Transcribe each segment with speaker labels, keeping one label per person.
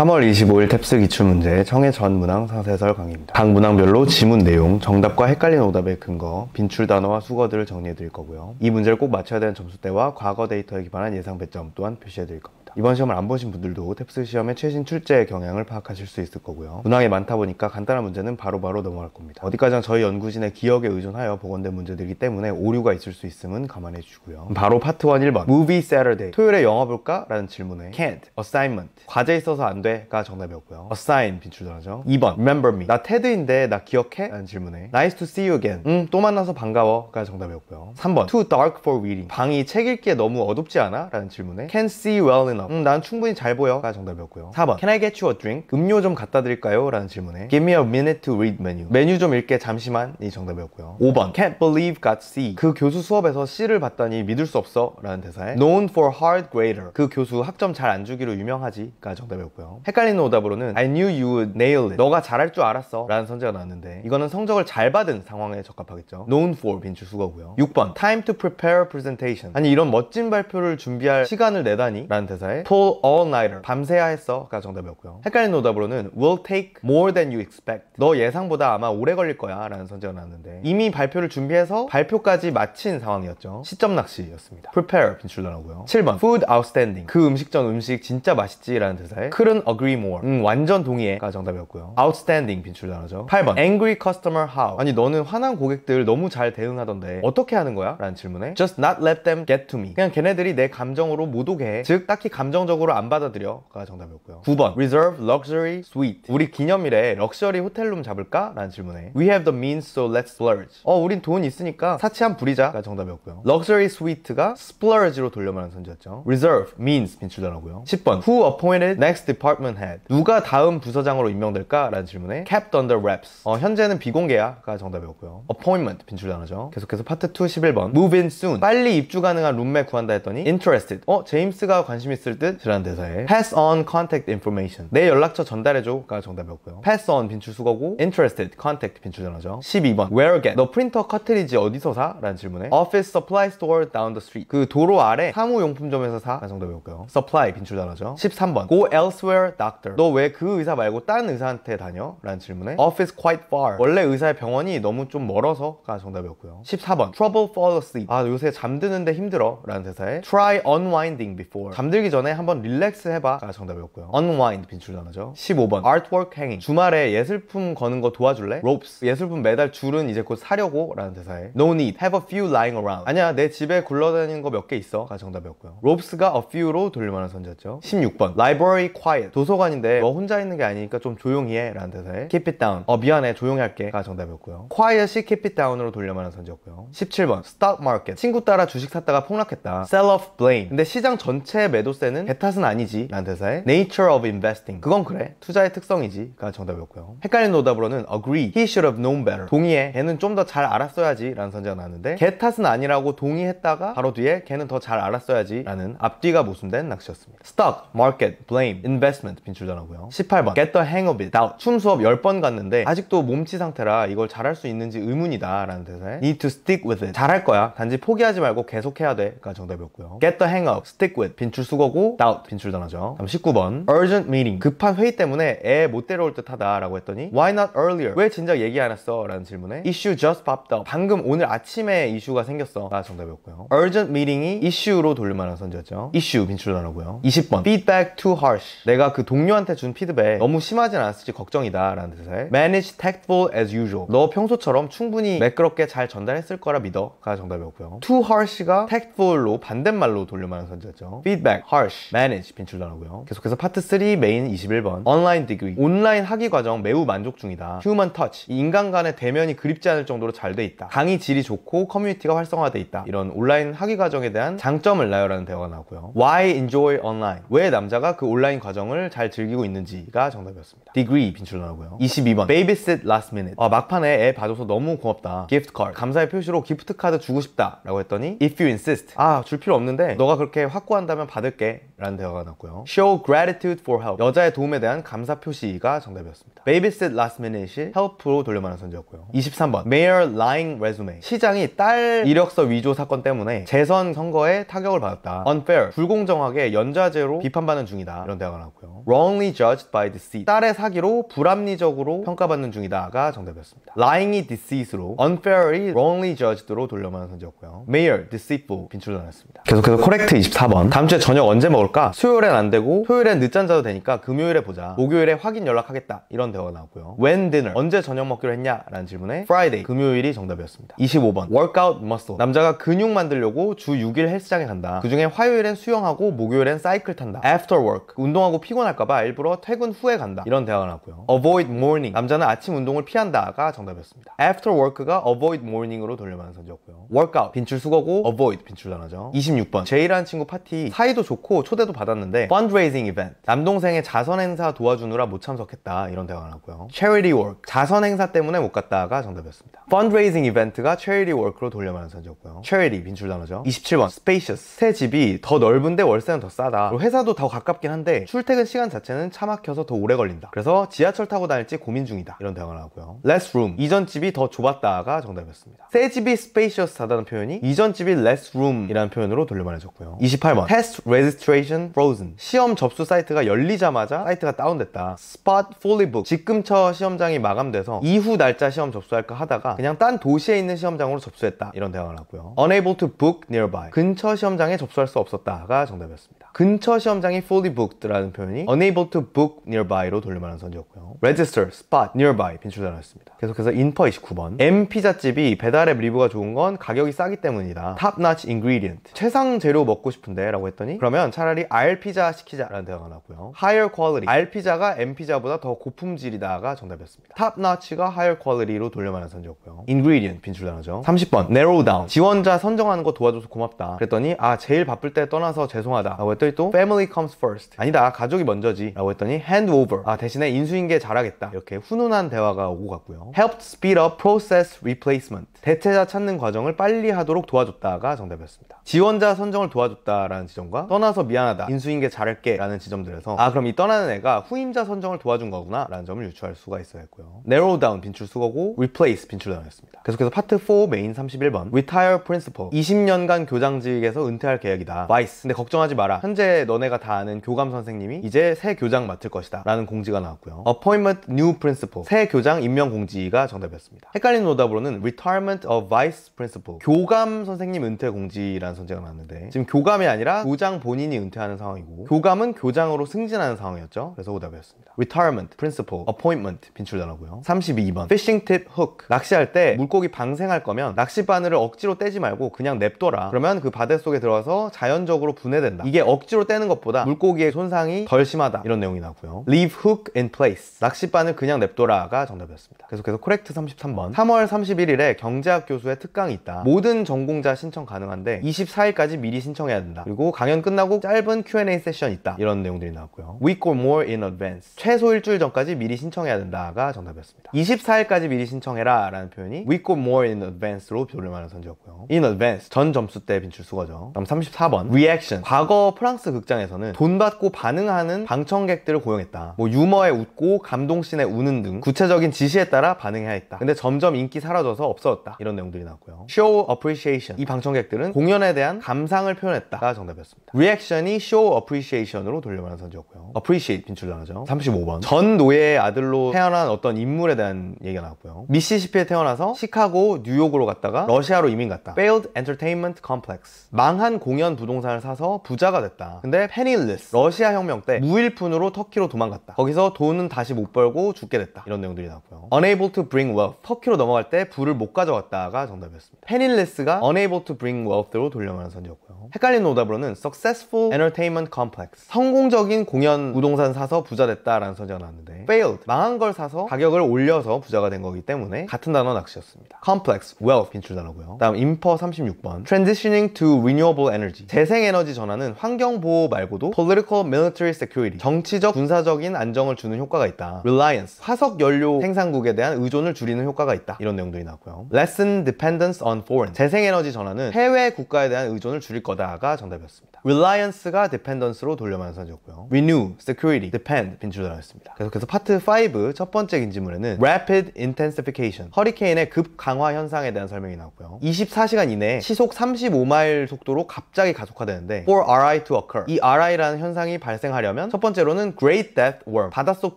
Speaker 1: 3월 25일 탭스 기출문제 청해 전 문항 상세설 강의입니다. 각 문항별로 지문 내용, 정답과 헷갈린 오답의 근거, 빈출 단어와 수거들을 정리해 드릴 거고요. 이 문제를 꼭 맞춰야 되는 점수대와 과거 데이터에 기반한 예상 배점 또한 표시해 드릴 겁니다. 있습니다. 이번 시험을 안 보신 분들도 탭스 시험의 최신 출제 경향을 파악하실 수 있을 거고요. 문항이 많다 보니까 간단한 문제는 바로바로 바로 넘어갈 겁니다. 어디까지나 저희 연구진의 기억에 의존하여 복원된 문제들이기 때문에 오류가 있을 수 있음은 감안해 주고요. 바로 파트 1 1번 Movie Saturday 토요일에 영화 볼까? 라는 질문에 Can't, Assignment 과제 있어서 안 돼가 정답이었고요. Assign 빈출전하죠. 2번 Remember Me 나 테드인데 나 기억해? 라는 질문에 Nice to see you again 음또 만나서 반가워가 정답이었고요. 3번 Too dark for reading 방이 책 읽기에 너무 어둡지 않아? 라는 질문에 Can't see well enough e n u g 음, 난 충분히 잘 보여가 정답이었고요 4번 Can I get you a drink? 음료 좀 갖다 드릴까요? 라는 질문에 Give me a minute to read menu 메뉴 좀 읽게 잠시만 이 정답이었고요 5번 Can't believe got C 그 교수 수업에서 C를 봤다니 믿을 수 없어 라는 대사에 Known for hard grader 그 교수 학점 잘 안 주기로 유명하지가 정답이었고요 헷갈리는 오답으로는 I knew you would nail it 너가 잘할 줄 알았어 라는 선제가 나왔는데 이거는 성적을 잘 받은 상황에 적합하겠죠 Known for 빈출 수거고요 6번 Time to prepare presentation 아니 이런 멋진 발표를 준비할 시간을 내다니 라는 대사에 동사의 pull all-nighter 밤새야 했어가 정답이었고요 헷갈리는 오답으로는 will take more than you expect 너 예상보다 아마 오래 걸릴 거야 라는 선제가 나왔는데 이미 발표를 준비해서 발표까지 마친 상황이었죠 시점 낚시였습니다 prepare 빈출단하고요 7번 food outstanding 그 음식점 음식 진짜 맛있지 라는 대사에 couldn't agree more 음, 완전 동의해가 정답이었고요 outstanding 빈출단어죠 8번 angry customer how 아니 너는 화난 고객들 너무 잘 대응하던데 어떻게 하는 거야? 라는 질문에 just not let them get to me 그냥 걔네들이 내 감정으로 못 오게 해즉 딱히 감 감정적으로 안 받아들여가 정답이었고요. 9번 Reserve Luxury Suite 우리 기념일에 럭셔리 호텔룸 잡을까? 라는 질문에 We have the means so let's splurge 어 우린 돈 있으니까 사치한 부리자가 정답이었고요. Luxury Suite가 splurge로 돌려말하는 선지였죠. Reserve means 빈출단어고요. 10번 Who appointed next department head 누가 다음 부서장으로 임명될까? 라는 질문에 Kept under wraps 어 현재는 비공개야가 정답이었고요. Appointment 빈출단어죠. 계속해서 파트 2 11번 Move in soon 빨리 입주 가능한 룸메 구한다 했더니 Interested 어 제임스가 관심 있을 있을 듯이라는 대사에 pass on contact information 내 연락처 전달해줘가 정답이었고요 pass on 빈출 수거고 interested contact 빈출 전화죠 12번 where again 너 프린터 커트리지 어디서 사? 라는 질문에 office supply store down the street 그 도로 아래 사무용품점에서 사? 라는 정답이었고요 supply 빈출 단어죠 13번 go elsewhere doctor 너 왜 그 의사 말고 딴 의사한테 다녀? 라는 질문에 office quite far 원래 의사의 병원이 너무 좀 멀어서가 정답이었고요 14번 trouble fall asleep 아 요새 잠드는데 힘들어 라는 대사에 try unwinding before 잠들기 전에 전에 한번 릴렉스 해봐가 아, 정답이었고요 unwind 빈출 단어죠 15번 artwork hanging 주말에 예술품 거는 거 도와줄래? ropes 예술품 매달 줄은 이제 곧 사려고 라는 대사에 no need have a few lying around 아니야 내 집에 굴러다니는 거 몇 개 있어 가 정답이었고요 ropes가 a few로 돌릴만한 선지였죠 16번 library quiet 도서관인데 너 혼자 있는 게 아니니까 좀 조용히 해 라는 대사에 keep it down 어 미안해 조용히 할게 가 정답이었고요 quiet이 keep it down으로 돌려만한 선지였고요 17번 stock market 친구 따라 주식 샀다가 폭락했다 sell off blame 근데 시장 전체 매도세 번째는 개 탓은 아니지 라는 대사의 Nature of Investing 그건 그래 투자의 특성이지 가 정답이었고요 헷갈리는 오답으로는 Agree He should have known better 동의해 걔는 좀 더 잘 알았어야지 라는 선지가 나왔는데 개 탓은 아니라고 동의했다가 바로 뒤에 걔는 더 잘 알았어야지 라는 앞뒤가 모순된 낚시였습니다 Stock, Market, Blame, Investment 빈출전하고요 18번 Get the hang of it, Doubt 춤 수업 10번 갔는데 아직도 몸치 상태라 이걸 잘할 수 있는지 의문이다 라는 대사에 Need to stick with it 잘할 거야 단지 포기하지 말고 계속해야 돼가 정답이었고요 Get the hang of, Stick with 빈출 수거고 하고 doubt 빈출당하죠 다음 19번 urgent meeting 급한 회의 때문에 애 못 데려올 듯 하다라고 했더니 why not earlier 왜 진작 얘기 안 했어? 라는 질문에 issue just popped up 방금 오늘 아침에 이슈가 생겼어 가 정답이었고요 urgent meeting이 issue로 돌릴만한 선지였죠 issue 빈출당하고요 20번 feedback too harsh 내가 그 동료한테 준 피드백 너무 심하진 않았을지 걱정이다 라는 뜻에 manage tactful as usual 너 평소처럼 충분히 매끄럽게 잘 전달했을 거라 믿어 가 정답이었고요 too harsh가 tactful로 반대말로 돌릴만한 선지였죠 feedback harsh harsh, manage 빈출단어고요. 계속해서 파트 3 메인 21번 온라인 디 n e 온라인 학위 과정 매우 만족 중이다. human touch 인간 간의 대면이 그립지 않을 정도로 잘 돼 있다. 강의 질이 좋고 커뮤니티가 활성화돼 있다. 이런 온라인 학위 과정에 대한 장점을 나열하는 대화가 나오고요. why enjoy online 왜 남자가 그 온라인 과정을 잘 즐기고 있는지가 정답이었습니다. 있습니 Degree 빈출나오고요. 22번 Babysit Last Minute 아, 막판에 애 봐줘서 너무 고맙다. Gift Card 감사의 표시로 기프트 카드 주고 싶다 라고 했더니 If you insist 아 줄 필요 없는데 너가 그렇게 확고한다면 받을게 라는 대화가 났고요. Show gratitude for help 여자의 도움에 대한 감사 표시가 정답이었습니다. Babysit Last Minute이 help로 돌려말한 선지였고요. 23번 Mayor Lying Resume 시장이 딸 이력서 위조 사건 때문에 재선 선거에 타격을 받았다. Unfair 불공정하게 연좌제로 비판받는 중이다 이런 대화가 나왔고요. Wrongly judged by deceit 딸의 사기로 불합리적으로 평가받는 중이다가 정답이었습니다. lying이 deceit으로 unfairly wrongly judged로 돌려만 선지였고요. mayor deceitful 빈출당했습니다. 계속해서 코렉트 24번 다음 주에 저녁 언제 먹을까? 수요일엔 안 되고 토요일엔 늦잠 자도 되니까 금요일에 보자. 목요일에 확인 연락하겠다. 이런 대화가 나왔고요. when dinner 언제 저녁 먹기로 했냐? 라는 질문에 friday 금요일이 정답이었습니다. 25번 workout muscle 남자가 근육 만들려고 주 6일 헬스장에 간다. 그중에 화요일엔 수영하고 목요일엔 사이클 탄다. after work 운동하고 피곤할까봐 일부러 퇴근 후에 간다. 이런 대화가 나왔고요. Avoid morning. 남자는 아침 운동을 피한다가 정답이었습니다. After work가 avoid morning으로 돌려받은 선지였고요. Workout. 빈출 수거고 avoid. 빈출 단어죠. 26번. 제이라 친구 파티 사이도 좋고 초대도 받았는데 fundraising event. 남동생의 자선 행사 도와주느라 못 참석했다. 이런 대화가 나왔고요. Charity work. 자선 행사 때문에 못 갔다가 정답이었습니다. fundraising event가 charity work로 돌려받은 선지였고요. charity. 빈출 단어죠. 27번. spacious. 새 집이 더 넓은데 월세는 더 싸다. 회사도 더 가깝긴 한데 출퇴근 시간 자체는 차 막혀서 더 오래 걸린다. 그래서 지하철 타고 다닐지 고민 중이다 이런 대화를하고요 less room 이전 집이 더 좁았다가 정답이었습니다 새 집이 spacious하다는 표현이 이전 집이 less room이라는 표현으로 돌려말해줬고요 28번 test registration frozen 시험 접수 사이트가 열리자마자 사이트가 다운됐다 spot fully booked 집 근처 시험장이 마감돼서 이후 날짜 시험 접수할까 하다가 그냥 딴 도시에 있는 시험장으로 접수했다 이런 대화를하고요 unable to book nearby 근처 시험장에 접수할 수 없었다가 정답이었습니다 근처 시험장이 fully booked라는 표현이 unable to book nearby로 돌려말 라는 선지였고요. register, spot, nearby 빈출 단어였습니다. 계속해서 인퍼 29번 M 피자집이 배달앱 리뷰가 좋은 건 가격이 싸기 때문이다. top notch ingredient 최상 재료 먹고 싶은데 라고 했더니 그러면 차라리 R 피자 시키자 라는 대화가 나고요. 왔 higher quality R 피자가 M 피자보다 더 고품질이다가 정답이었습니다. top notch가 higher quality로 돌려 만한 선지였고요. ingredient 빈출 단어죠. 30번 narrow down 지원자 선정하는 거 도와줘서 고맙다. 그랬더니 아 제일 바쁠 때 떠나서 죄송하다 라고 했더니 또 family comes first 아니다 가족이 먼저지 라고 했더니 hand over 아 대신 대신에 인수인계 잘하겠다 이렇게 훈훈한 대화가 오고 갔고요 helped speed up process replacement 대체자 찾는 과정을 빨리 하도록 도와줬다가 정답이었습니다 지원자 선정을 도와줬다라는 지점과 떠나서 미안하다 인수인계 잘할게 라는 지점들에서 아 그럼 이 떠나는 애가 후임자 선정을 도와준 거구나 라는 점을 유추할 수가 있어야 했고요 narrow down 빈출 수거고 replace 빈출 다운이습니다 계속해서 파트 4 메인 31번 retire principal 20년간 교장직에서 은퇴할 계획이다 vice 근데 걱정하지 마라 현재 너네가 다 아는 교감 선생님이 이제 새 교장 맡을 것이다 라는 공지가 나왔 나왔고요. Appointment New Principal 새 교장 임명 공지가 정답이었습니다. 헷갈리는 오답으로는 Retirement of Vice Principal 교감 선생님 은퇴 공지라는 선제가 나왔는데 지금 교감이 아니라 교장 본인이 은퇴하는 상황이고 교감은 교장으로 승진하는 상황이었죠. 그래서 오답이었습니다. Retirement Principal Appointment 빈출단어고요. 32번 Fishing Tip Hook 낚시할 때 물고기 방생할 거면 낚시 바늘을 억지로 떼지 말고 그냥 냅둬라. 그러면 그 바대 속에 들어가서 자연적으로 분해된다. 이게 억지로 떼는 것보다 물고기의 손상이 덜 심하다. 이런 내용이 나고요. Leave hook in place 낚싯바는 그냥 냅둬라가 정답이었습니다 계속해서 코렉트 33번 3월 31일에 경제학 교수의 특강이 있다 모든 전공자 신청 가능한데 24일까지 미리 신청해야 된다 그리고 강연 끝나고 짧은 Q&A 세션 있다 이런 내용들이 나왔고요 week or more in advance 최소 일주일 전까지 미리 신청해야 된다가 정답이었습니다 24일까지 미리 신청해라 라는 표현이 week or more in advance로 돌려만한 선지였고요 in advance 전 점수 때 빈출 수거죠 다음 34번 reaction 과거 프랑스 극장에서는 돈 받고 반응하는 방청객들을 고용했다 뭐 유머의 신화에 웃고 감동씬에 우는 등 구체적인 지시에 따라 반응해야 했다. 근데 점점 인기 사라져서 없어졌다. 이런 내용들이 나왔고요. Show Appreciation 이 방청객들은 공연에 대한 감상을 표현했다가 정답이었습니다. 리액션이 Show Appreciation으로 돌려받은 선지였고요. Appreciate 빈출단어죠. 35번 전 노예의 아들로 태어난 어떤 인물에 대한 얘기가 나왔고요. 미시시피에 태어나서 시카고, 뉴욕으로 갔다가 러시아로 이민 갔다. Failed Entertainment Complex 망한 공연 부동산을 사서 부자가 됐다. 근데 페닐리스 러시아 혁명 때 무일푼으로 터키로 도망갔다. 거기서 돈은 다시 못 벌고 죽게 됐다 이런 내용들이 나왔고요 Unable to bring wealth 터키로 넘어갈 때 부를 못 가져왔다가 정답이었습니다 페닐레스가 Unable to bring wealth로 돌려말한 선지였고요 헷갈리는 오답으로는 Successful Entertainment Complex 성공적인 공연 부동산 사서 부자 됐다라는 선지가 나왔는데 Failed 망한 걸 사서 가격을 올려서 부자가 된 거기 때문에 같은 단어 낚시였습니다 Complex, Wealth 빈출 단어고요 다음 인퍼 36번 Transitioning to Renewable Energy 재생에너지 전환은 환경보호 말고도 Political Military Security 정치적 군사적인 안정을 주는 효과가 있다. Reliance, 화석 연료 생산국에 대한 의존을 줄이는 효과가 있다. 이런 내용들이 나왔고요. l e s s e n dependence on foreign, 재생에너지 전환은 해외 국가에 대한 의존을 줄일 거다가 정답이었습니다. Reliance가 dependence로 돌려만선이었고요. Renew, security, depend, 빈줄단어였습니다 계속해서 파트 5 첫 번째 긴지문에는 Rapid intensification, 허리케인의 급강화 현상에 대한 설명이 나왔고요. 24시간 이내에 시속 35마일 속도로 갑자기 가속화되는데 For RI to occur, 이 RI라는 현상이 발생하려면 첫 번째로는 Great Death Worm, 바다 바닷속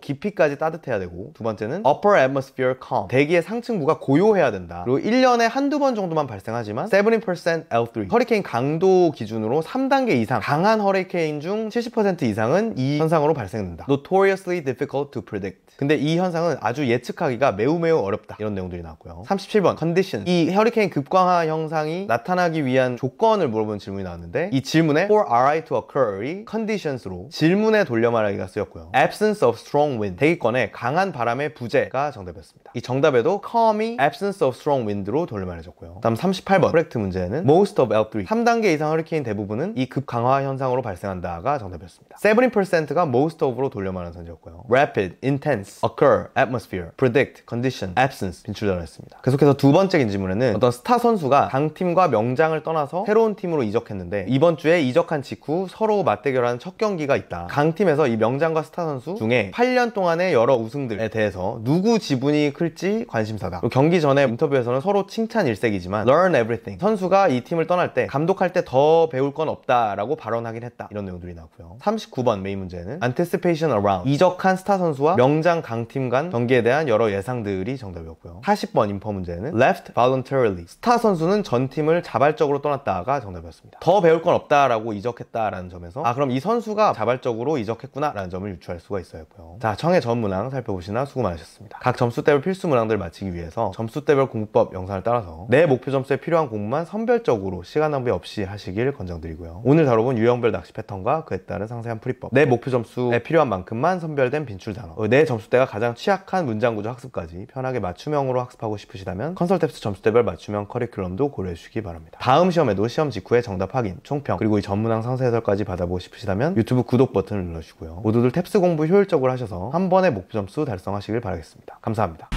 Speaker 1: 깊이까지 따뜻해야 되고 두 번째는 upper atmosphere calm 대기의 상층부가 고요해야 된다 그리고 1년에 한두 번 정도만 발생하지만 70% L3 허리케인 강도 기준으로 3단계 이상 강한 허리케인 중 70% 이상은 이 현상으로 발생된다 notoriously difficult to predict 근데 이 현상은 아주 예측하기가 매우 매우 어렵다 이런 내용들이 나왔고요 37번 컨디션 이 허리케인 급강하 현상이 나타나기 위한 조건을 물어보는 질문이 나왔는데 이 질문에 for RI to occur이 conditions로 질문에 돌려 말하기가 쓰였고요 absence of strong wind 대기권에 강한 바람의 부재가 정답이었습니다 이 정답에도 calm이 absence of strong wind로 돌려 말해줬고요 다음 38번 프로젝트 문제는 most of L3 3단계 이상 허리케인 대부분은 이 급강화 현상으로 발생한다가 정답이었습니다 17%가 most of로 돌려 말하는 선지였고요 rapid, intense events, occur, atmosphere, predict, condition, absence 빈출전을 했습니다. 계속해서 두 번째 질문에는 어떤 스타 선수가 강팀과 명장을 떠나서 새로운 팀으로 이적했는데 이번 주에 이적한 직후 서로 맞대결하는 첫 경기가 있다. 강팀에서 이 명장과 스타 선수 중에 8년 동안의 여러 우승들에 대해서 누구 지분이 클지 관심사다. 경기 전에 인터뷰에서는 서로 칭찬 일색이지만 learn everything. 선수가 이 팀을 떠날 때 감독할 때 더 배울 건 없다라고 발언하긴 했다. 이런 내용들이 나고요. 39번 메인 문제는 anticipation around 이적한 스타 선수와 명장 팀장 강팀 간 경기에 대한 여러 예상들이 정답이었고요 40번 인퍼 문제는 left voluntarily 스타 선수는 전 팀을 자발적으로 떠났다가 정답이었습니다 더 배울 건 없다라고 이적했다라는 점에서 아 그럼 이 선수가 자발적으로 이적했구나 라는 점을 유추할 수가 있어야 했고요 자 청해 전 문항 살펴보시나 수고 많으셨습니다 각 점수대별 필수 문항들 마치기 위해서 점수대별 공부법 영상을 따라서 내 목표 점수에 필요한 공부만 선별적으로 시간 낭비 없이 하시길 권장드리고요 오늘 다뤄본 유형별 낚시 패턴과 그에 따른 상세한 풀이법 내 목표 점수에 필요한 만큼만 선별된 빈출 단어 어, 내 점수 점수대가 가장 취약한 문장구조 학습까지 편하게 맞춤형으로 학습하고 싶으시다면 컨설텝스 점수대별 맞춤형 커리큘럼도 고려해 주시기 바랍니다. 다음 시험에도 시험 직후에 정답 확인, 총평, 그리고 이 전문항 상세 해설까지 받아보고 싶으시다면 유튜브 구독 버튼을 눌러주시고요. 모두들 탭스 공부 효율적으로 하셔서 한 번에 목표 점수 달성하시길 바라겠습니다. 감사합니다.